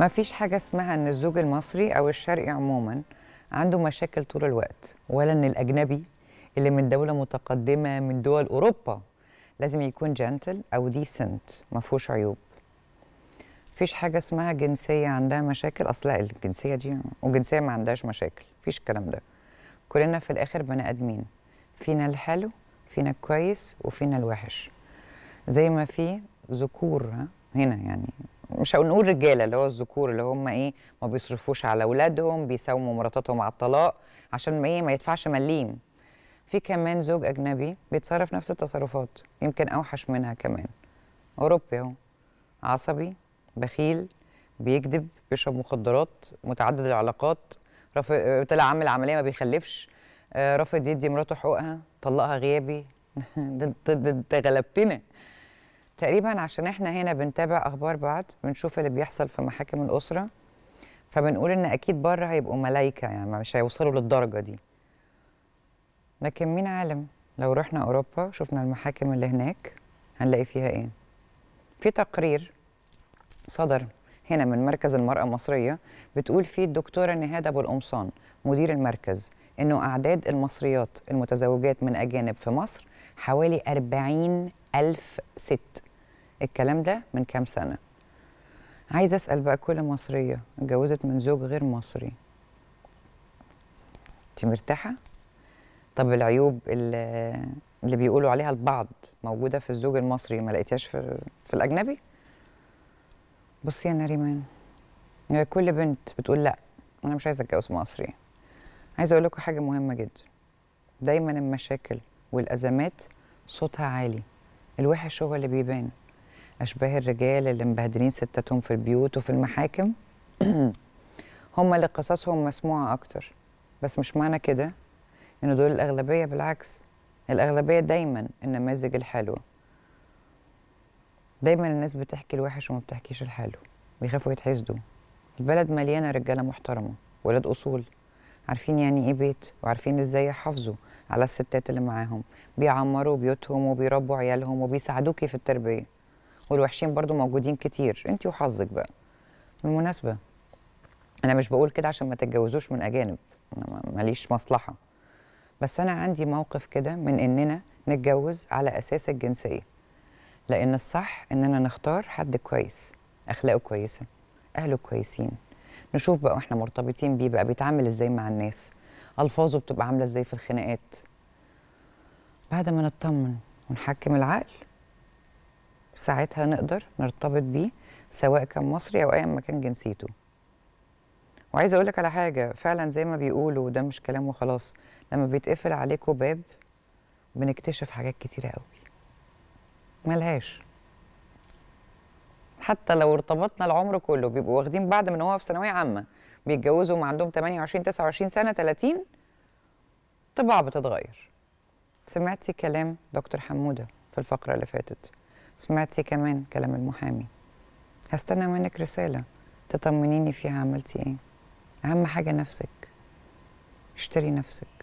ما فيش حاجة اسمها إن الزوج المصري أو الشرقي عموما عنده مشاكل طول الوقت ولا إن الأجنبي اللي من دولة متقدمة من دول أوروبا لازم يكون جنتل أو ديسنت ما فيهوش عيوب فيش حاجة اسمها جنسية عندها مشاكل أصل الجنسية دي وجنسية ما عندهاش مشاكل فيش الكلام ده كلنا في الآخر بني آدمين فينا الحلو فينا الكويس وفينا الوحش زي ما في ذكور هنا يعني مش هنقول رجاله اللي هو الذكور اللي هم ايه ما بيصرفوش على اولادهم بيساوموا مراتاتهم على الطلاق عشان ما ايه ما يدفعش مليم في كمان زوج اجنبي بيتصرف نفس التصرفات يمكن اوحش منها كمان اوروبي اهو عصبي بخيل بيكذب بيشرب مخدرات متعدد العلاقات رافض طلع عامل عمليه ما بيخلفش آه، رافض يدي مراته حقوقها طلقها غيابي ده انت غلبتنا تقريبا عشان احنا هنا بنتابع اخبار بعض بنشوف اللي بيحصل في محاكم الاسره فبنقول ان اكيد بره هيبقوا ملايكه يعني مش هيوصلوا للدرجه دي لكن مين عالم لو رحنا اوروبا شفنا المحاكم اللي هناك هنلاقي فيها ايه في تقرير صدر هنا من مركز المرأة المصرية بتقول فيه الدكتورة نهاد أبو القمصان مدير المركز إنه أعداد المصريات المتزوجات من أجانب في مصر حوالي 40 ألف ست الكلام ده من كام سنه عايزه اسال بقى كل مصريه اتجوزت من زوج غير مصري انت مرتاحه طب العيوب اللي, بيقولوا عليها البعض موجوده في الزوج المصري ما لقيتهاش في, في الاجنبي بصي يا نريمان يعني كل بنت بتقول لا انا مش عايزه اتجوز مصري عايزه اقول لكم حاجه مهمه جدا دايما المشاكل والازمات صوتها عالي الوحش هو اللي بيبان أشباه الرجال اللي مبهدلين ستاتهم في البيوت وفي المحاكم هم اللي قصصهم مسموعة أكتر بس مش معنى كده إن دول الأغلبية بالعكس الأغلبية دايما النماذج الحلوة دايما الناس بتحكي الوحش وما بتحكيش الحلو بيخافوا يتحسدوا البلد مليانة رجالة محترمة ولاد أصول عارفين يعني ايه بيت وعارفين ازاي يحافظوا على الستات اللي معاهم بيعمروا بيوتهم وبيربوا عيالهم وبيساعدوكي في التربيه والوحشين برضو موجودين كتير انت وحظك بقى بالمناسبه انا مش بقول كده عشان ما تتجوزوش من اجانب انا ماليش مصلحه بس انا عندي موقف كده من اننا نتجوز على اساس الجنسيه لان الصح اننا نختار حد كويس اخلاقه كويسه اهله كويسين نشوف بقى واحنا مرتبطين بيه بقى بيتعامل ازاي مع الناس الفاظه بتبقى عامله ازاي في الخناقات بعد ما نطمن ونحكم العقل ساعتها نقدر نرتبط بيه سواء كان مصري او ايا ما كان جنسيته وعايزه اقول لك على حاجه فعلا زي ما بيقولوا وده مش كلام وخلاص لما بيتقفل عليكوا باب بنكتشف حاجات كتيره قوي ملهاش حتى لو ارتبطنا العمر كله بيبقوا واخدين بعض من هو في ثانويه عامه بيتجوزوا وما عندهم 28 29 سنه 30 طباعه بتتغير سمعتي كلام دكتور حموده في الفقره اللي فاتت سمعتي كمان كلام المحامي هستنى منك رسالة تطمنيني فيها عملتي ايه أهم حاجة نفسك اشتري نفسك